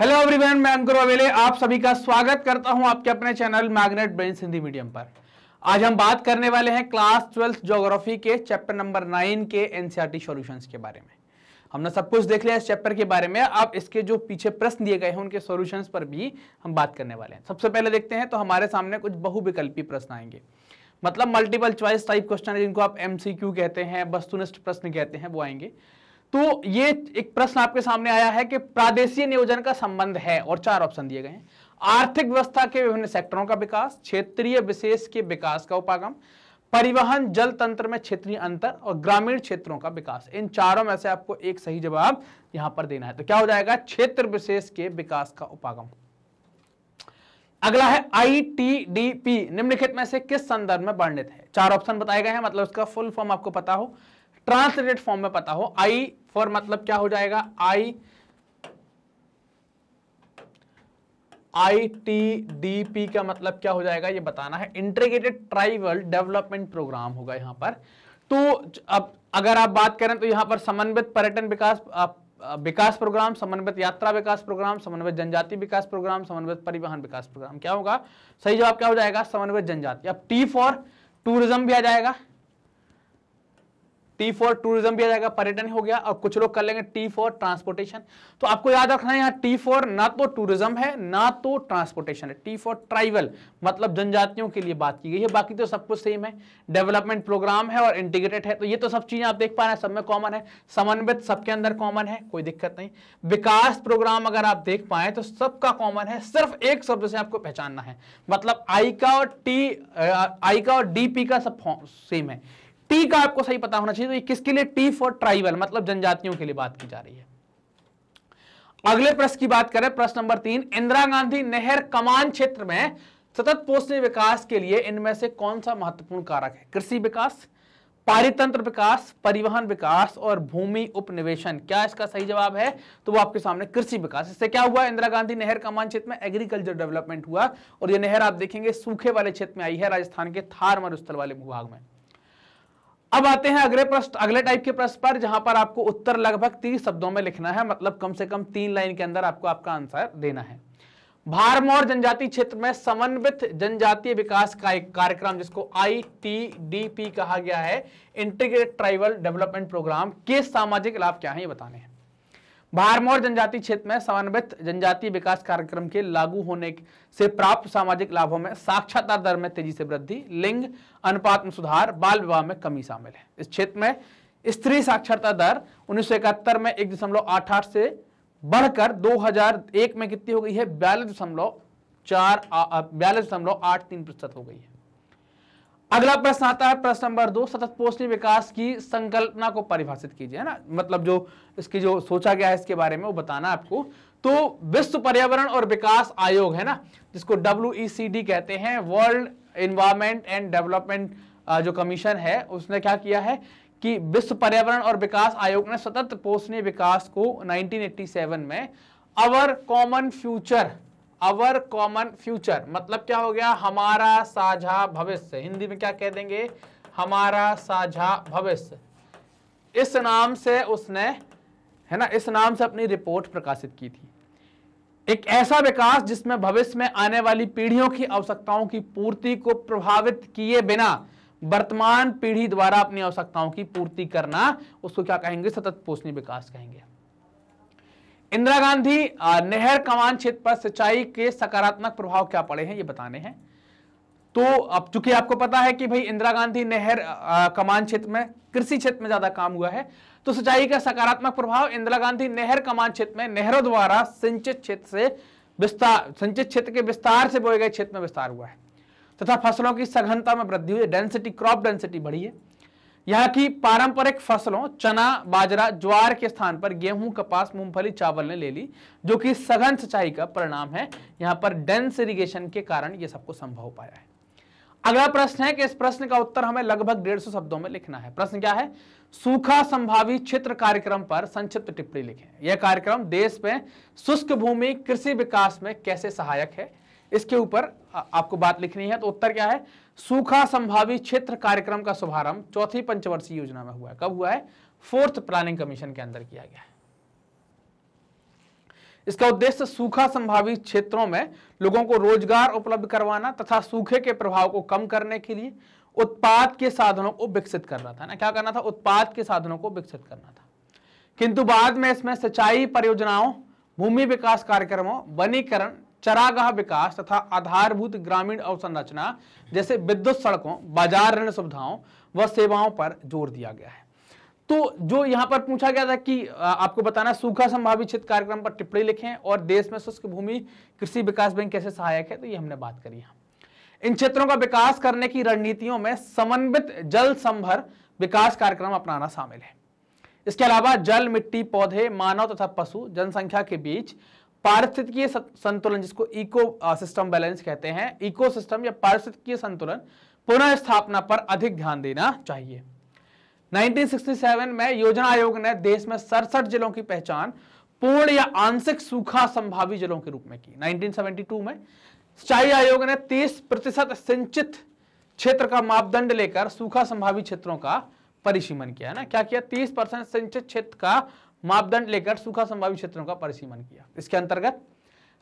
hello everyone मैं अंकुर अवेले आप सभी का स्वागत करता हूं आपके अपने channel magnet brain Hindi medium पर आज हम बात करने वाले हैं क्लास ट्वेल्थ ज्योग्राफी के चैप्टर नंबर नाइन के एनसीईआरटी सॉल्यूशंस के बारे में हमने सब कुछ देख लिया इस चैप्टर के बारे में अब इसके जो पीछे प्रश्न दिए गए हैं उनके सोल्यूशन पर भी हम बात करने वाले हैं सबसे पहले देखते हैं तो हमारे सामने कुछ बहुविकल्पी प्रश्न आएंगे मतलब मल्टीपल चॉइस टाइप क्वेश्चन जिनको आप एमसीक्यू कहते हैं वस्तुनिष्ठ प्रश्न कहते हैं वो आएंगे तो ये एक प्रश्न आपके सामने आया है कि प्रादेशीय नियोजन का संबंध है और चार ऑप्शन दिए गए हैं आर्थिक व्यवस्था के विभिन्न सेक्टरों का विकास क्षेत्रीय विशेष के विकास का उपागम परिवहन जल तंत्र में क्षेत्रीय अंतर और ग्रामीण क्षेत्रों का विकास इन चारों में से आपको एक सही जवाब यहां पर देना है तो क्या हो जाएगा क्षेत्र विशेष के विकास का उपागम अगला है आईटीडीपी निम्नलिखित में से किस संदर्भ में वर्णित है चार ऑप्शन बताए गए हैं मतलब इसका फुल फॉर्म आपको पता हो ट्रांसलेटेड फॉर्म में पता हो आई फॉर मतलब क्या हो जाएगा I I T D P का मतलब क्या हो जाएगा ये बताना है इंटीग्रेटेड ट्राइबल डेवलपमेंट प्रोग्राम होगा यहां पर तो अब अगर आप बात करें तो यहां पर समन्वित पर्यटन विकास विकास प्रोग्राम समन्वित यात्रा विकास प्रोग्राम समन्वित जनजाति विकास प्रोग्राम समन्वित परिवहन विकास प्रोग्राम क्या होगा सही जवाब क्या हो जाएगा समन्वित जनजाति अब टी फॉर टूरिज्म भी आ जाएगा टी फॉर टूरिज्म भी आ जाएगा पर्यटन हो गया और कुछ लोग कर लेंगे टी फॉर ट्रांसपोर्टेशन तो आपको याद रखना है यहाँ टी फॉर ना तो टूरिज्म है ना तो ट्रांसपोर्टेशन है टी फॉर ट्राइबल मतलब जनजातियों के लिए बात की गई है बाकी तो सब कुछ सेम है डेवलपमेंट प्रोग्राम है और इंटीग्रेटेड है तो ये तो सब चीजें आप देख पा रहे हैं सब में कॉमन है समन्वित सबके अंदर कॉमन है कोई दिक्कत नहीं विकास प्रोग्राम अगर आप देख पाए तो सबका कॉमन है सिर्फ एक शब्द से आपको पहचानना है मतलब आई का और टी आई का और डी पी का सब सेम है टी का आपको सही पता होना चाहिए तो ये किसके लिए टी फॉर ट्राइबल मतलब जनजातियों के लिए बात की जा रही है अगले प्रश्न की बात करें प्रश्न नंबर तीन इंदिरा गांधी नहर कमान क्षेत्र में सतत पोषण विकास के लिए इनमें से कौन सा महत्वपूर्ण कारक है कृषि विकास पारितंत्र विकास परिवहन विकास और भूमि उपनिवेशन क्या इसका सही जवाब है तो वो आपके सामने कृषि विकास इससे क्या हुआ इंदिरा गांधी नहर कमान क्षेत्र में एग्रीकल्चर डेवलपमेंट हुआ और ये नहर आप देखेंगे सूखे वाले क्षेत्र में आई है राजस्थान के थार मरुस्थल वाले भूभाग में अब आते हैं अगले प्रश्न अगले टाइप के प्रश्न पर जहां पर आपको उत्तर लगभग तीस शब्दों में लिखना है मतलब कम से कम तीन लाइन के अंदर आपको आपका आंसर देना है भारमौर जनजाति क्षेत्र में समन्वित जनजातीय विकास का एक कार्यक्रम जिसको आईटीडीपी कहा गया है इंटीग्रेट ट्राइबल डेवलपमेंट प्रोग्राम के सामाजिक लाभ क्या है ये बताने हैं भारमौर जनजाति क्षेत्र में समन्वित जनजातीय विकास कार्यक्रम के लागू होने से प्राप्त सामाजिक लाभों में साक्षरता दर में तेजी से वृद्धि लिंग अनुपात में सुधार बाल विवाह में कमी शामिल है इस क्षेत्र में स्त्री साक्षरता दर उन्नीस में एक दशमलव आठ आठ से बढ़कर 2001 में कितनी हो गई है बयालीस दशमलव चार बयालीस दशमलव आठ तीन प्रतिशत हो गई है अगला प्रश्न आता है प्रश्न नंबर दो सतत पोषणी विकास की संकल्पना को परिभाषित कीजिए है ना मतलब जो इसकी जो सोचा गया है इसके बारे में वो बताना आपको तो विश्व पर्यावरण और विकास आयोग है ना जिसको डब्ल्यू e कहते हैं वर्ल्ड इन्वायरमेंट एंड डेवलपमेंट जो कमीशन है उसने क्या किया है कि विश्व पर्यावरण और विकास आयोग ने सतत पोषणीय विकास को 1987 में our common future our common future मतलब क्या हो गया हमारा साझा भविष्य हिंदी में क्या कह देंगे हमारा साझा भविष्य इस नाम से उसने है ना इस नाम से अपनी रिपोर्ट प्रकाशित की थी एक ऐसा विकास जिसमें भविष्य में आने वाली पीढ़ियों की आवश्यकताओं की पूर्ति को प्रभावित किए बिना वर्तमान पीढ़ी द्वारा अपनी आवश्यकताओं की पूर्ति करना उसको क्या कहेंगे सतत पोषणी विकास कहेंगे इंदिरा गांधी नहर कमान क्षेत्र पर सिंचाई के सकारात्मक प्रभाव क्या पड़े हैं ये बताने हैं तो अब चूंकि आपको पता है कि भाई इंदिरा गांधी नहर कमान क्षेत्र में कृषि क्षेत्र में ज्यादा काम हुआ है तो सिंचाई का सकारात्मक प्रभाव इंदिरा गांधी नहर कमान क्षेत्र में नहरों द्वारा सिंचित क्षेत्र से विस्तार सिंचित क्षेत्र के विस्तार से बोए गए क्षेत्र में विस्तार हुआ है तथा फसलों की सघनता में वृद्धि हुई डेंसिटी क्रॉप डेंसिटी बढ़ी है यहाँ की पारंपरिक फसलों चना बाजरा ज्वार के स्थान पर गेहूं कपास मूंगफली चावल ने ले ली जो कि सघन सिंचाई का परिणाम है यहाँ पर डेंस इरिगेशन के कारण यह सबको संभव पाया है अगला प्रश्न है कि इस प्रश्न का उत्तर हमें लगभग डेढ़ सौ शब्दों में लिखना है प्रश्न क्या है सूखा संभावी क्षेत्र कार्यक्रम पर संक्षिप्त टिप्पणी लिखें यह कार्यक्रम देश में शुष्क भूमि कृषि विकास में कैसे सहायक है इसके ऊपर आपको बात लिखनी है तो उत्तर क्या है सूखा संभावित क्षेत्र कार्यक्रम का शुभारंभ चौथी पंचवर्षीय योजना में हुआ है कब हुआ है फोर्थ प्लानिंग कमीशन के अंदर किया गया है इसका उद्देश्य सूखा संभावित क्षेत्रों में लोगों को रोजगार उपलब्ध करवाना तथा सूखे के प्रभाव को कम करने के लिए उत्पाद के साधनों को विकसित करना था ना क्या करना था उत्पाद के साधनों को विकसित करना था किंतु बाद में इसमें सिंचाई परियोजनाओं भूमि विकास कार्यक्रमों वनीकरण चरागाह विकास तथा आधारभूत ग्रामीण अवसंरचना जैसे विद्युत सड़कों बाजार ऋण सुविधाओं व सेवाओं पर जोर दिया गया है तो जो यहाँ पर पूछा गया था कि आपको बताना सूखा संभावित क्षेत्र कार्यक्रम पर टिप्पणी लिखें और देश में शुष्क भूमि कृषि विकास बैंक कैसे सहायक है तो ये हमने बात करी यहाँ इन क्षेत्रों का विकास करने की रणनीतियों में समन्वित जल संभर विकास कार्यक्रम अपनाना शामिल है इसके अलावा जल मिट्टी पौधे मानव तथा पशु जनसंख्या के बीच पारिस्थितिकीय संतुलन जिसको इको सिस्टम बैलेंस कहते हैं इको सिस्टम या पारिस्थितिकीय संतुलन पुनर्स्थापना पर अधिक ध्यान देना चाहिए 1967 में योजना आयोग ने देश में सड़सठ जिलों की पहचान पूर्ण या आंशिक सूखा संभावी जिलों के रूप में की 1972 में सिंचाई आयोग ने 30 प्रतिशत सिंचित क्षेत्र का मापदंड लेकर सूखा संभावी क्षेत्रों का परिसीमन किया है ना क्या किया 30 परसेंट सिंचित क्षेत्र का मापदंड लेकर सूखा संभावित क्षेत्रों का परिसीमन किया इसके अंतर्गत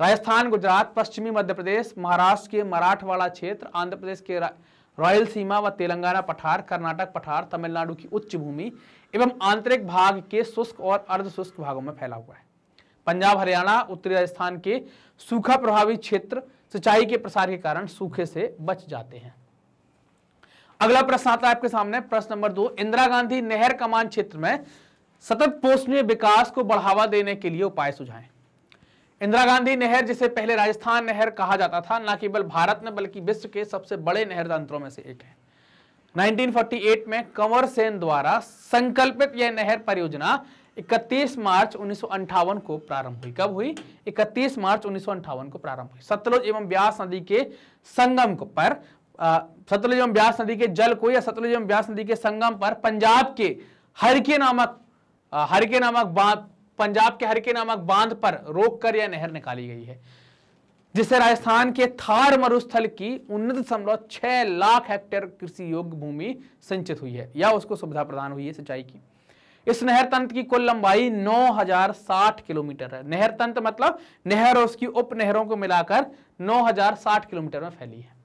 राजस्थान गुजरात पश्चिमी मध्य प्रदेश महाराष्ट्र के मराठवाड़ा क्षेत्र आंध्र प्रदेश के रॉयल सीमा व तेलंगाना पठार कर्नाटक पठार तमिलनाडु की उच्च भूमि एवं आंतरिक भाग के शुष्क और अर्ध शुष्क भागों में फैला हुआ है पंजाब हरियाणा उत्तरी राजस्थान के सूखा प्रभावित क्षेत्र सिंचाई के प्रसार के कारण सूखे से बच जाते हैं अगला प्रश्न आता है आपके सामने प्रश्न नंबर दो इंदिरा गांधी नहर कमान क्षेत्र में सतत पोषणीय विकास को बढ़ावा देने के लिए उपाय सुझाएं इंदिरा गांधी नहर जिसे पहले राजस्थान नहर कहा जाता था न केवल भारत में बल्कि विश्व के सबसे बड़े नहर तंत्रों में से एक है 1948 में कंवर सेन द्वारा संकल्पित यह नहर परियोजना 31 मार्च उन्नीस को प्रारंभ हुई कब हुई 31 मार्च उन्नीस को प्रारंभ हुई सतलुज एवं ब्यास नदी के संगम पर सतलुज एवं ब्यास नदी के जल को या सतलुज एवं ब्यास नदी के संगम पर पंजाब के हरके नामक हर के नामक बांध पंजाब के हर के नामक बांध पर रोक कर यह नहर निकाली गई है जिससे राजस्थान के थार मरुस्थल की उन्नत दशमलव छह लाख हेक्टेयर कृषि योग्य भूमि संचित हुई है या उसको सुविधा प्रदान हुई है सिंचाई की इस नहर तंत्र की कुल लंबाई 9060 किलोमीटर है नहर तंत्र मतलब नहर और उसकी उप नहरों को मिलाकर 9060 किलोमीटर में फैली है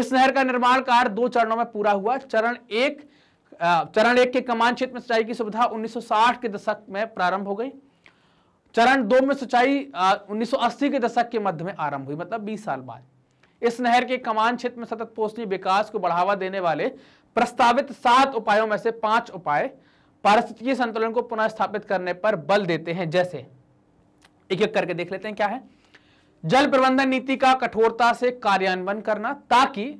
इस नहर का निर्माण कार्य दो चरणों में पूरा हुआ चरण एक चरण एक के कमान क्षेत्र में सिंचाई की सुविधा 1960 के दशक में प्रारंभ हो गई चरण दो में सिंचाई 1980 के दशक के मध्य में आरंभ हुई मतलब 20 साल बाद इस नहर के कमान क्षेत्र में सतत पोषणीय विकास को बढ़ावा देने वाले प्रस्तावित सात उपायों में से पांच उपाय पारिस्थितिक संतुलन को पुनः स्थापित करने पर बल देते हैं जैसे एक एक करके देख लेते हैं क्या है जल प्रबंधन नीति का कठोरता से कार्यान्वयन करना ताकि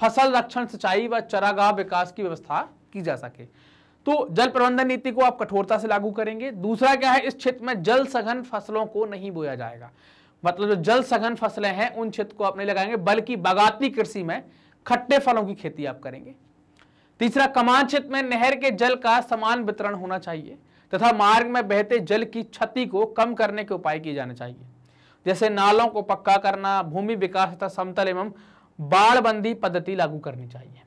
फसल रक्षण सिंचाई व चरागाह विकास की व्यवस्था की जा सके तो जल प्रबंधन नीति को आप कठोरता से लागू करेंगे दूसरा क्या है इस क्षेत्र में जल सघन फसलों को नहीं बोया जाएगा मतलब जो जल सघन फसलें हैं उन क्षेत्र को आप नहीं लगाएंगे बल्कि बागाती कृषि में खट्टे फलों की खेती आप करेंगे तीसरा कमान क्षेत्र में नहर के जल का समान वितरण होना चाहिए तथा मार्ग में बहते जल की क्षति को कम करने के उपाय किए जाने चाहिए जैसे नालों को पक्का करना भूमि विकास तथा समतल एवं बाढ़बंदी पद्धति लागू करनी चाहिए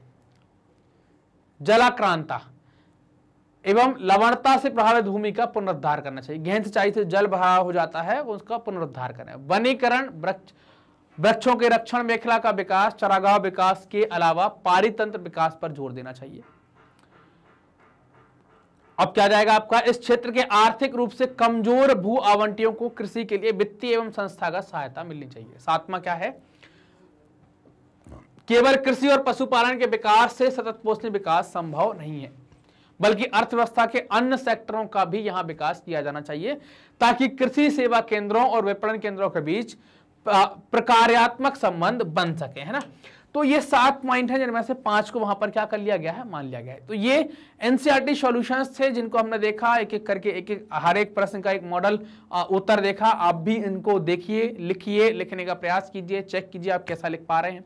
जलाक्रांता एवं लवणता से प्रभावित भूमि का पुनरुद्धार करना चाहिए गहन सिंचाई से जल बहाव हो जाता है उसका पुनरुद्धार करना वनीकरण वृक्ष वृक्षों के रक्षण मेखला का विकास चरागाह विकास के अलावा पारितंत्र विकास पर जोर देना चाहिए अब क्या जाएगा आपका इस क्षेत्र के आर्थिक रूप से कमजोर भू आवंटियों को कृषि के लिए वित्तीय एवं संस्थागत सहायता मिलनी चाहिए सातवा क्या है केवल कृषि और पशुपालन के विकास से सतत पोषण विकास संभव नहीं है बल्कि अर्थव्यवस्था के अन्य सेक्टरों का भी यहाँ विकास किया जाना चाहिए ताकि कृषि सेवा केंद्रों और विपणन केंद्रों के बीच प्रकार्यात्मक संबंध बन सके है ना तो ये सात पॉइंट है जिनमें से पांच को वहां पर क्या कर लिया गया है मान लिया गया है तो ये एनसीआरटी सॉल्यूशंस थे जिनको हमने देखा एक एक करके एक एक हर एक प्रश्न का एक मॉडल उत्तर देखा आप भी इनको देखिए लिखिए लिखने का प्रयास कीजिए चेक कीजिए आप कैसा लिख पा रहे हैं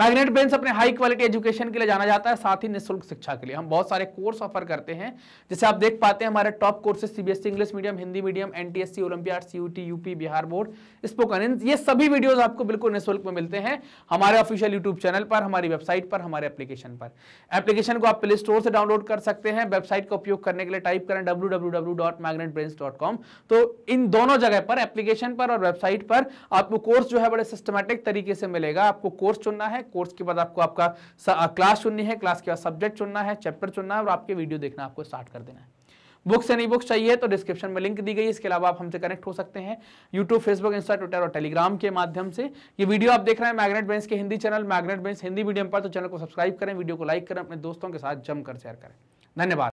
मैग्नेट बेंस अपने हाई क्वालिटी एजुकेशन के लिए जाना जाता है साथ ही निःशुल्क शिक्षा के लिए हम बहुत सारे कोर्स ऑफर करते हैं जैसे आप देख पाते हैं हमारे top courses CBSE English medium Hindi medium NTSC olympiad CUT UP Bihar board spoken ये सभी वीडियोज आपको बिल्कुल निःशुल्क में मिलते हैं हमारे ऑफिशियल यूट्यूब चैनल पर हमारी वेबसाइट पर हमारे एप्लीकेशन पर एप्लीकेशन को आप प्ले स्टोर से डाउनलोड कर सकते हैं वेबसाइट का उपयोग करने के लिए टाइप करें डब्ल्यू तो इन दोनों जगह पर एप्लीकेशन पर और वेबसाइट पर आपको कोर्स जो है बड़े सिस्टमेटिक तरीके से मिलेगा आपको कोर्स चुनना है कोर्स के बाद आपको आपका क्लास चुननी है क्लास के बाद सब्जेक्ट चुनना है चैप्टर चुनना है और आपके वीडियो देखना आपको स्टार्ट कर देना है बुक्स एनी बुक्स चाहिए तो डिस्क्रिप्शन में लिंक दी गई इसके अलावा आप हमसे कनेक्ट हो सकते हैं यूट्यूब फेसबुक इंस्टा ट्विटर और टेलीग्राम के माध्यम से ये वीडियो आप देख रहे हैं मैग्नेट बेंस के Hindi channel magnet brains Hindi medium पर तो चैनल को सब्सक्राइब करें वीडियो को लाइक करें अपने दोस्तों के साथ जमकर शेयर करें धन्यवाद